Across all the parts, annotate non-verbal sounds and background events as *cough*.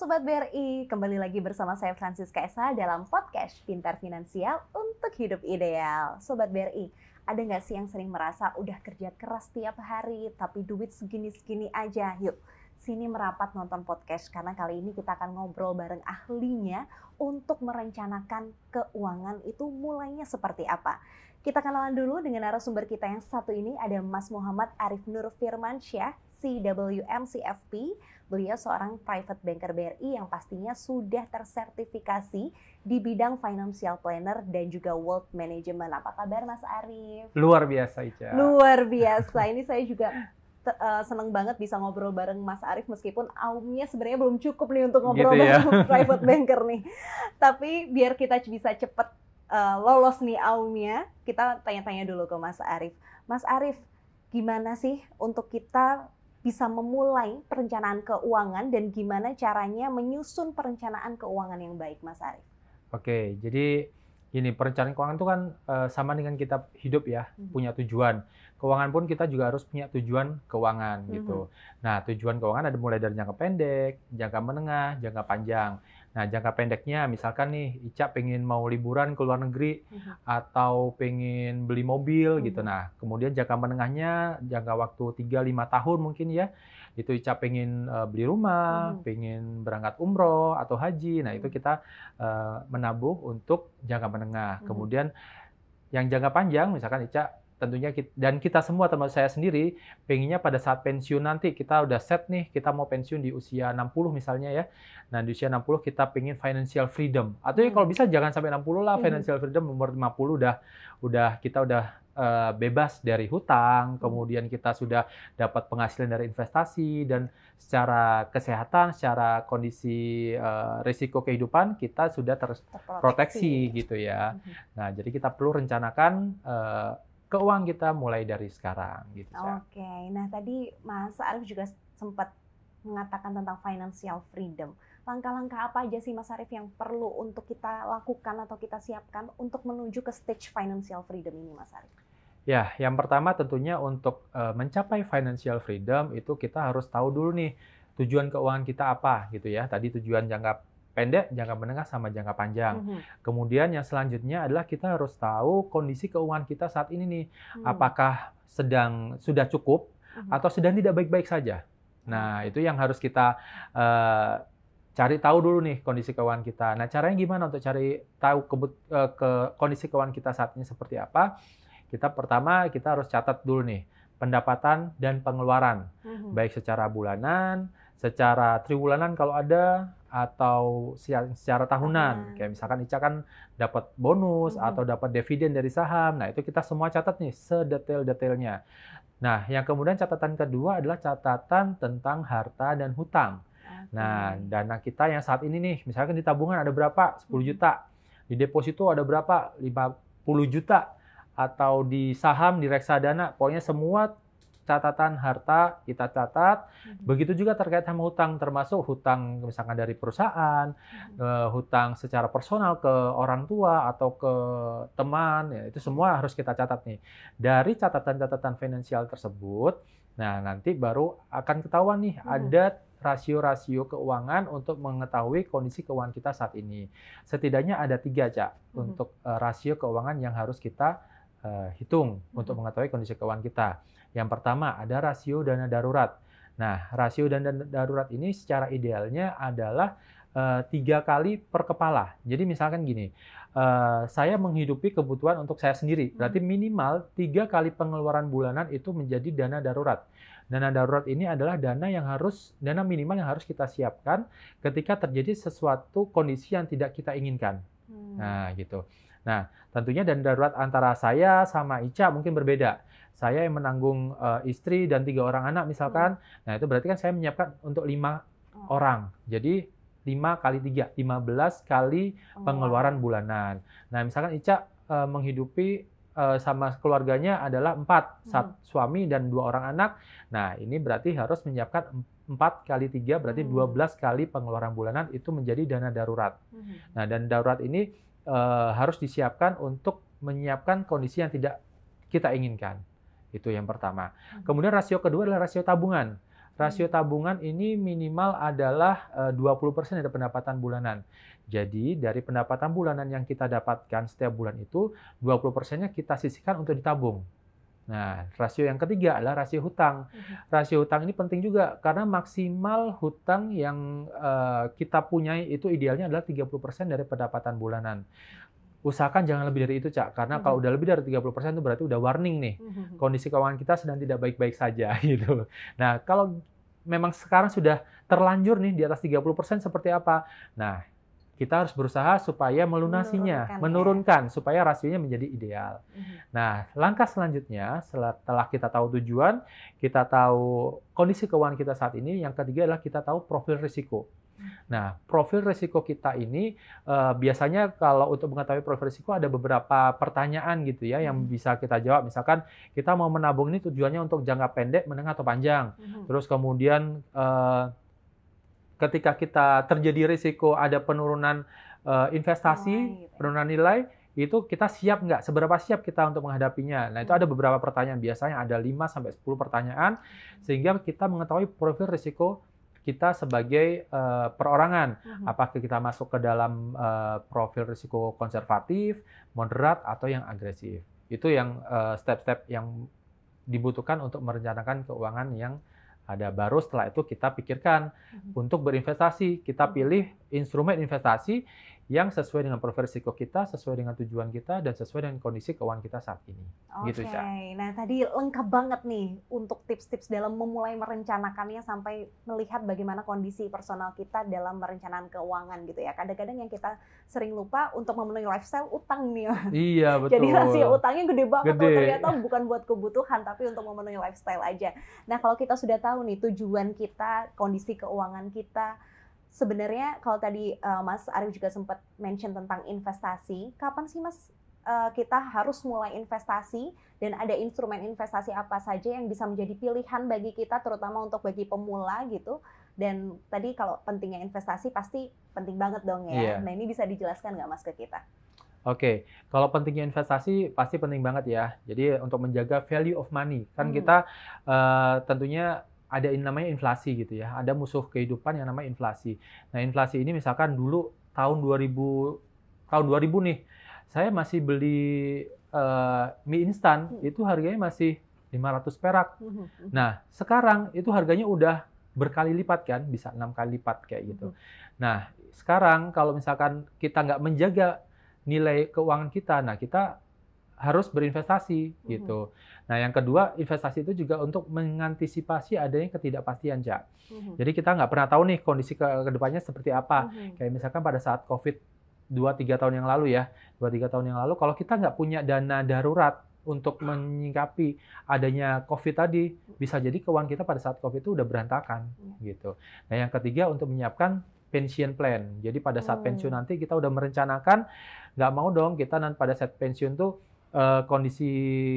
Sobat BRI, kembali lagi bersama saya Francis Esa dalam podcast Pintar Finansial untuk Hidup Ideal. Sobat BRI, ada nggak sih yang sering merasa udah kerja keras tiap hari tapi duit segini-segini aja? Yuk, sini merapat nonton podcast karena kali ini kita akan ngobrol bareng ahlinya untuk merencanakan keuangan itu mulainya seperti apa. Kita kenalan dulu dengan narasumber kita yang satu ini ada Mas Muhammad Arif Nur Firmansyah, CWMCFP. Beliau seorang private banker BRI yang pastinya sudah tersertifikasi di bidang financial planner dan juga wealth management. Apa kabar Mas Arief? Luar biasa Ica. Luar biasa. *laughs* Ini saya juga uh, seneng banget bisa ngobrol bareng Mas Arief meskipun aumnya sebenarnya belum cukup nih untuk gitu ngobrol gitu ya. bareng *laughs* private banker nih. Tapi biar kita bisa cepet uh, lolos nih aumnya, kita tanya-tanya dulu ke Mas Arief. Mas Arief, gimana sih untuk kita bisa memulai perencanaan keuangan dan gimana caranya menyusun perencanaan keuangan yang baik, Mas Arief? Oke, jadi ini perencanaan keuangan itu kan uh, sama dengan kita hidup ya hmm punya tujuan keuangan pun kita juga harus punya tujuan keuangan hmm gitu mhm. nah tujuan keuangan ada mulai dari jangka pendek jangka menengah jangka panjang Nah, jangka pendeknya misalkan nih Ica pengen mau liburan ke luar negeri -huh. Mm-hmm. atau pengen beli mobil -huh. gitu. Mm-hmm. Nah, kemudian jangka menengahnya jangka waktu 3 5 tahun mungkin ya. Itu Ica pengen uh, beli rumah, -huh. Mm-hmm. pengen berangkat umroh atau haji. Nah, -huh. itu kita uh, menabuh untuk jangka menengah. -huh. Kemudian yang jangka panjang misalkan Ica tentunya kita, dan kita semua termasuk saya sendiri pengennya pada saat pensiun nanti kita udah set nih kita mau pensiun di usia 60 misalnya ya nah di usia 60 kita pengen financial freedom atau ya hmm. kalau bisa jangan sampai 60 lah hmm. financial freedom umur 50 udah udah kita udah eh, bebas dari hutang hmm. kemudian kita sudah dapat penghasilan dari investasi dan secara kesehatan secara kondisi uh, risiko kehidupan kita sudah terproteksi gitu ya nah jadi kita perlu rencanakan eh, keuangan kita mulai dari sekarang gitu. Oke, okay. nah tadi Mas Arif juga sempat mengatakan tentang financial freedom. Langkah-langkah apa aja sih Mas Arif yang perlu untuk kita lakukan atau kita siapkan untuk menuju ke stage financial freedom ini Mas Arif? Ya, yang pertama tentunya untuk uh, mencapai financial freedom itu kita harus tahu dulu nih tujuan keuangan kita apa gitu ya. Tadi tujuan jangka pendek, jangka menengah, sama jangka panjang. Mm -hmm. Kemudian yang selanjutnya adalah kita harus tahu kondisi keuangan kita saat ini nih, mm. apakah sedang sudah cukup mm -hmm. atau sedang tidak baik-baik saja. Nah mhm. itu yang harus kita uh, cari tahu dulu nih kondisi keuangan kita. Nah caranya gimana untuk cari tahu ke, uh, eh, ke kondisi keuangan kita saat ini seperti apa? Kita pertama kita harus catat dulu nih pendapatan dan pengeluaran, mm -hmm. baik secara bulanan, secara triwulanan kalau ada atau secara tahunan. Hmm. Kayak misalkan Ica kan dapat bonus hmm. atau dapat dividen dari saham. Nah, itu kita semua catat nih sedetail-detailnya. Nah, yang kemudian catatan kedua adalah catatan tentang harta dan hutang. Okay. Nah, dana kita yang saat ini nih, misalkan di tabungan ada berapa? 10 juta. Di deposito ada berapa? 50 juta. Atau di saham, di reksadana, pokoknya semua catatan harta kita catat. Mm-hmm. Begitu juga terkait sama hutang, termasuk hutang misalkan dari perusahaan, mm-hmm. eh, hutang secara personal ke orang tua atau ke teman, ya, itu semua harus kita catat nih. Dari catatan-catatan finansial tersebut, nah nanti baru akan ketahuan nih hmm. ada rasio-rasio keuangan untuk mengetahui kondisi keuangan kita saat ini. Setidaknya ada tiga cak -hmm. untuk uh, rasio keuangan yang harus kita uh, hitung untuk mm-hmm. mengetahui kondisi keuangan kita. Yang pertama ada rasio dana darurat. Nah, rasio dana darurat ini secara idealnya adalah eh, tiga kali per kepala. Jadi misalkan gini, uh, saya menghidupi kebutuhan untuk saya sendiri. Hmm. Berarti minimal tiga kali pengeluaran bulanan itu menjadi dana darurat. Dana darurat ini adalah dana yang harus dana minimal yang harus kita siapkan ketika terjadi sesuatu kondisi yang tidak kita inginkan. Hmm. Nah, gitu. Nah, tentunya dana darurat antara saya sama Ica mungkin berbeda saya yang menanggung uh, istri dan tiga orang anak misalkan. Hmm. Nah, itu berarti kan saya menyiapkan untuk lima oh. orang. Jadi lima kali tiga, lima belas kali oh. pengeluaran bulanan. Nah, misalkan Ica uh, menghidupi eh, sama keluarganya adalah empat, hmm. suami dan dua orang anak. Nah, ini berarti harus menyiapkan empat kali tiga berarti hmm. belas kali pengeluaran bulanan itu menjadi dana darurat. Hmm. Nah, dan darurat ini uh, harus disiapkan untuk menyiapkan kondisi yang tidak kita inginkan. Itu yang pertama. Hmm. Kemudian rasio kedua adalah rasio tabungan. Rasio hmm. tabungan ini minimal adalah 20% eh, dari pendapatan bulanan. Jadi dari pendapatan bulanan yang kita dapatkan setiap bulan itu 20%-nya kita sisihkan untuk ditabung. Nah, rasio yang ketiga adalah rasio hutang. Hmm. Rasio hutang ini penting juga karena maksimal hutang yang eh, kita punyai itu idealnya adalah 30% dari pendapatan bulanan usahakan jangan lebih dari itu cak karena mm -hmm. kalau udah lebih dari 30% itu berarti udah warning nih mm -hmm. kondisi keuangan kita sedang tidak baik-baik saja *laughs* gitu nah kalau memang sekarang sudah terlanjur nih di atas 30% seperti apa nah kita harus berusaha supaya melunasinya, menurunkan, ya. menurunkan ya. supaya rasionya menjadi ideal. Mm-hmm. Nah, langkah selanjutnya setelah kita tahu tujuan, kita tahu kondisi keuangan kita saat ini, yang ketiga adalah kita tahu profil risiko. Nah, profil risiko kita ini uh, biasanya kalau untuk mengetahui profil risiko ada beberapa pertanyaan gitu ya yang hmm. bisa kita jawab. Misalkan kita mau menabung ini tujuannya untuk jangka pendek, menengah atau panjang. Hmm. Terus kemudian uh, ketika kita terjadi risiko ada penurunan uh, investasi, oh, penurunan nilai, itu kita siap nggak? Seberapa siap kita untuk menghadapinya? Nah, itu ada beberapa pertanyaan. Biasanya ada 5 sampai 10 pertanyaan hmm. sehingga kita mengetahui profil risiko kita sebagai uh, perorangan, uh-huh. apakah kita masuk ke dalam uh, profil risiko konservatif, moderat atau yang agresif. Itu yang eh, step-step yang dibutuhkan untuk merencanakan keuangan yang ada baru setelah itu kita pikirkan uh-huh. untuk berinvestasi kita mm-hmm. pilih instrumen investasi yang sesuai dengan profil risiko kita, sesuai dengan tujuan kita, dan sesuai dengan kondisi keuangan kita saat ini. Gitu, Oke, gitu, nah tadi lengkap banget nih untuk tips-tips dalam memulai merencanakannya sampai melihat bagaimana kondisi personal kita dalam merencanakan keuangan gitu ya. Kadang-kadang yang kita sering lupa untuk memenuhi lifestyle utang nih. Iya, *laughs* betul. Jadi rasio utangnya gede banget, gede. ternyata bukan buat kebutuhan, tapi untuk memenuhi lifestyle aja. Nah kalau kita sudah tahu nih tujuan kita, kondisi keuangan kita, sebenarnya kalau tadi uh, Mas Arif juga sempat mention tentang investasi, kapan sih Mas uh, kita harus mulai investasi dan ada instrumen investasi apa saja yang bisa menjadi pilihan bagi kita terutama untuk bagi pemula gitu dan tadi kalau pentingnya investasi pasti penting banget dong ya yeah. nah ini bisa dijelaskan nggak mas ke kita Oke, okay. kalau pentingnya investasi pasti penting banget ya. Jadi untuk menjaga value of money kan hmm. kita uh, tentunya ada yang namanya inflasi gitu ya. Ada musuh kehidupan yang namanya inflasi. Nah, inflasi ini misalkan dulu tahun 2000 tahun 2000 nih, saya masih beli uh, mie instan hmm. itu harganya masih 500 perak. Hmm, hmm, nah, sekarang itu harganya udah berkali lipat kan, bisa enam kali lipat kayak gitu. Nah, sekarang kalau misalkan kita nggak menjaga nilai keuangan kita, nah kita harus berinvestasi mm-hmm. gitu. Nah, yang kedua investasi itu juga untuk mengantisipasi adanya ketidakpastian, Cak. Mm-hmm. Jadi kita nggak pernah tahu nih kondisi ke kedepannya seperti apa. Mm-hmm. Kayak misalkan pada saat COVID 2-3 tahun yang lalu ya, 2-3 tahun yang lalu kalau kita nggak punya dana darurat untuk menyingkapi adanya COVID tadi, bisa jadi keuangan kita pada saat COVID itu udah berantakan mm-hmm. gitu. Nah, yang ketiga untuk menyiapkan pension plan. Jadi pada saat hmm. pensiun nanti kita udah merencanakan, nggak mau dong kita nanti pada saat pensiun tuh uh, kondisi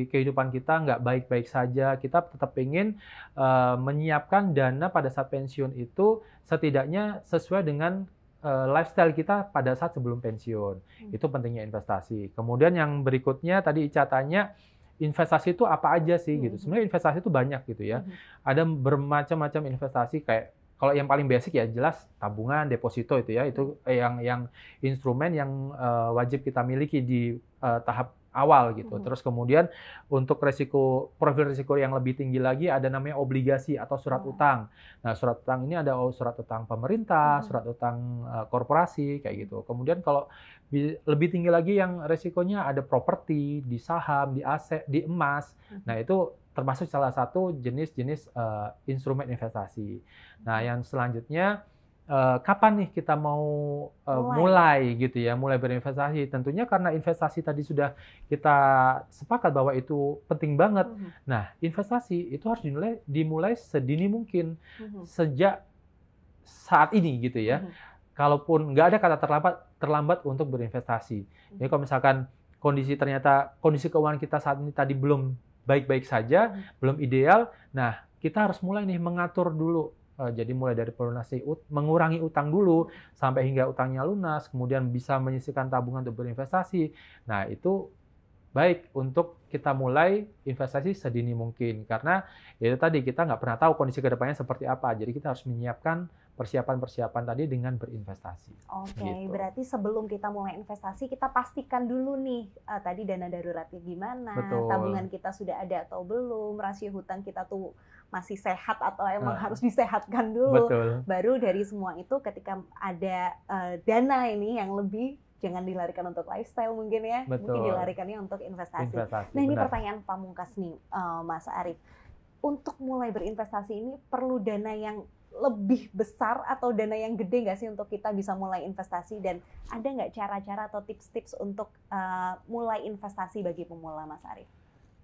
kehidupan kita nggak baik-baik saja, kita tetap ingin uh, menyiapkan dana pada saat pensiun itu setidaknya sesuai dengan eh, lifestyle kita pada saat sebelum pensiun. Hmm. Itu pentingnya investasi. Kemudian yang berikutnya tadi Ica tanya investasi itu apa aja sih gitu. Hmm. Sebenarnya investasi itu banyak gitu ya. Hmm. Ada bermacam-macam investasi kayak kalau yang paling basic ya jelas tabungan, deposito itu ya, itu yang yang instrumen yang uh, wajib kita miliki di uh, tahap awal gitu. Hmm. Terus kemudian untuk resiko profil risiko yang lebih tinggi lagi ada namanya obligasi atau surat hmm. utang. Nah, surat utang ini ada oh, surat utang pemerintah, hmm. surat utang uh, korporasi kayak gitu. Hmm. Kemudian kalau lebih tinggi lagi yang resikonya ada properti, di saham, di aset, di emas. Hmm. Nah, itu termasuk salah satu jenis-jenis uh, instrumen investasi. Nah, hmm. yang selanjutnya Eh, kapan nih kita mau uh, mulai. mulai gitu ya, mulai berinvestasi. Tentunya karena investasi tadi sudah kita sepakat bahwa itu penting banget. Mm -hmm. Nah, investasi itu harus dimulai dimulai sedini mungkin mm -hmm. sejak saat ini gitu ya. Mm -hmm. Kalaupun nggak ada kata terlambat terlambat untuk berinvestasi. Mm -hmm. Jadi ya, kalau misalkan kondisi ternyata kondisi keuangan kita saat ini tadi belum baik-baik saja, mm -hmm. belum ideal, nah kita harus mulai nih mengatur dulu Eh, jadi mulai dari pelunasi ut mengurangi utang dulu sampai hingga utangnya lunas, kemudian bisa menyisihkan tabungan untuk berinvestasi. Nah, itu baik untuk kita mulai investasi sedini mungkin karena ya itu tadi kita nggak pernah tahu kondisi kedepannya seperti apa jadi kita harus menyiapkan persiapan-persiapan tadi dengan berinvestasi. Oke, okay, gitu. berarti sebelum kita mulai investasi kita pastikan dulu nih uh, tadi dana daruratnya gimana, Betul. tabungan kita sudah ada atau belum, rasio hutang kita tuh masih sehat atau emang uh, harus disehatkan dulu. Betul. Baru dari semua itu ketika ada uh, dana ini yang lebih jangan dilarikan untuk lifestyle mungkin ya, betul. mungkin dilarikannya untuk investasi. investasi nah ini pertanyaan pamungkas nih, uh, Mas Arief. Untuk mulai berinvestasi ini perlu dana yang lebih besar atau dana yang gede nggak sih untuk kita bisa mulai investasi dan ada nggak cara-cara atau tips-tips untuk uh, mulai investasi bagi pemula Mas Arief?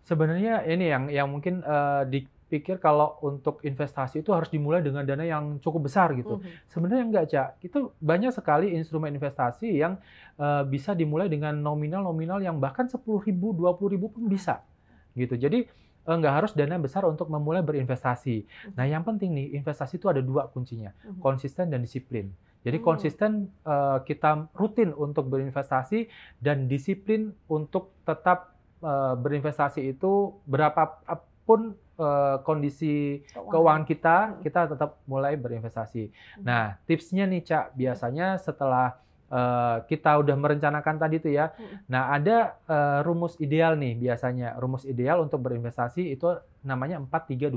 Sebenarnya ini yang yang mungkin uh, di pikir kalau untuk investasi itu harus dimulai dengan dana yang cukup besar gitu. Mm -hmm. Sebenarnya enggak, Cak. Itu banyak sekali instrumen investasi yang uh, bisa dimulai dengan nominal-nominal yang bahkan 10 ribu, 20 ribu pun bisa. Gitu. Jadi uh, eh, nggak harus dana besar untuk memulai berinvestasi. Mm -hmm. Nah, yang penting nih, investasi itu ada dua kuncinya, mm -hmm. konsisten dan disiplin. Jadi oh. konsisten uh, kita rutin untuk berinvestasi dan disiplin untuk tetap uh, berinvestasi itu berapa pun uh, kondisi keuangan. kita, kita tetap mulai berinvestasi. Hmm. Nah, tipsnya nih Cak, biasanya setelah uh, kita udah merencanakan tadi tuh ya. Hmm. Nah, ada uh, rumus ideal nih biasanya. Rumus ideal untuk berinvestasi itu namanya empat 4321.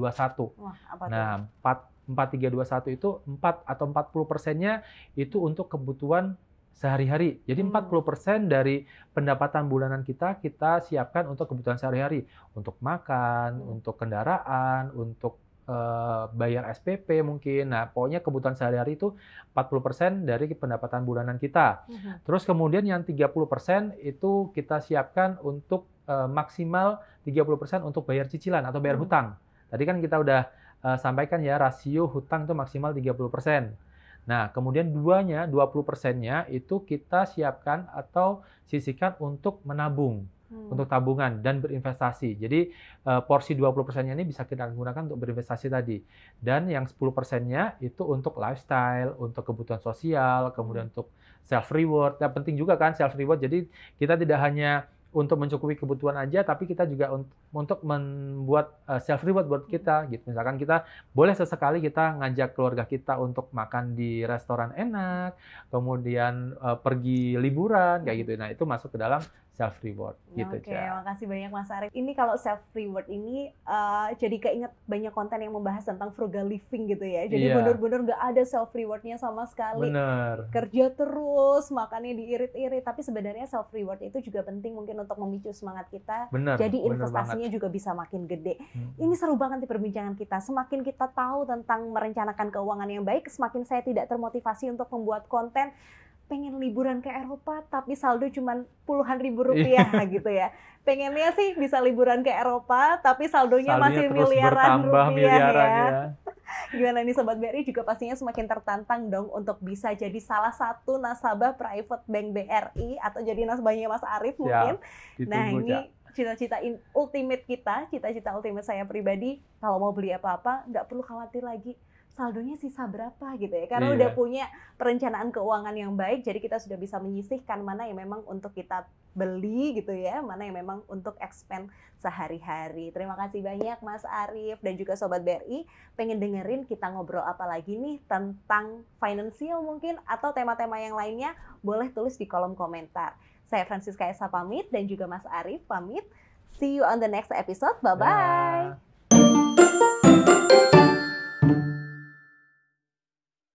Wah, apa nah, tiga dua satu itu empat atau empat puluh persennya itu untuk kebutuhan sehari-hari. Jadi hmm. 40% dari pendapatan bulanan kita kita siapkan untuk kebutuhan sehari-hari, untuk makan, hmm. untuk kendaraan, untuk uh, bayar SPP mungkin. Nah, pokoknya kebutuhan sehari-hari itu 40% dari pendapatan bulanan kita. Hmm. Terus kemudian yang 30% itu kita siapkan untuk uh, maksimal 30% untuk bayar cicilan atau bayar hmm. hutang. Tadi kan kita udah uh, sampaikan ya rasio hutang itu maksimal 30%. Nah, kemudian duanya, 20 persennya itu kita siapkan atau sisihkan untuk menabung, hmm. untuk tabungan dan berinvestasi. Jadi uh, porsi 20 persennya ini bisa kita gunakan untuk berinvestasi tadi. Dan yang 10 persennya itu untuk lifestyle, untuk kebutuhan sosial, kemudian hmm. untuk self reward. Yang penting juga kan self reward. Jadi kita tidak hanya untuk mencukupi kebutuhan aja, tapi kita juga untuk membuat eh, self reward buat kita hmm. gitu. Misalkan kita boleh sesekali kita ngajak keluarga kita untuk makan di restoran enak, kemudian eh, pergi liburan kayak hmm. gitu. Nah, itu masuk ke dalam self reward gitu Oke, okay, makasih banyak Mas Arief. Ini kalau self reward ini uh, jadi keinget banyak konten yang membahas tentang frugal living gitu ya. Jadi yeah. benar-benar nggak ada self rewardnya sama sekali. Bener. Kerja terus, makannya diirit-irit. Tapi sebenarnya self reward itu juga penting mungkin untuk memicu semangat kita. Bener. Jadi investasinya juga bisa makin gede. Hmm. Ini seru banget di perbincangan kita. Semakin kita tahu tentang merencanakan keuangan yang baik, semakin saya tidak termotivasi untuk membuat konten pengen liburan ke Eropa tapi saldo cuma puluhan ribu iya. rupiah nah gitu ya. Pengennya sih bisa liburan ke Eropa tapi saldonya, saldonya masih miliaran rupiah miliaran ya. ya. *laughs* Gimana nih Sobat BRI juga pastinya semakin tertantang dong untuk bisa jadi salah satu nasabah private bank BRI atau jadi nasabahnya Mas Arief mungkin. Ya, ditunggu, nah ini cita-cita ultimate kita, cita-cita ultimate saya pribadi, kalau mau beli apa-apa, nggak perlu khawatir lagi saldonya sisa berapa gitu ya karena yeah. udah punya perencanaan keuangan yang baik jadi kita sudah bisa menyisihkan mana yang memang untuk kita beli gitu ya mana yang memang untuk expand sehari-hari terima kasih banyak Mas Arief dan juga Sobat BRI pengen dengerin kita ngobrol apa lagi nih tentang finansial mungkin atau tema-tema yang lainnya boleh tulis di kolom komentar saya Francisca Esa pamit dan juga Mas Arief pamit see you on the next episode bye bye, bye.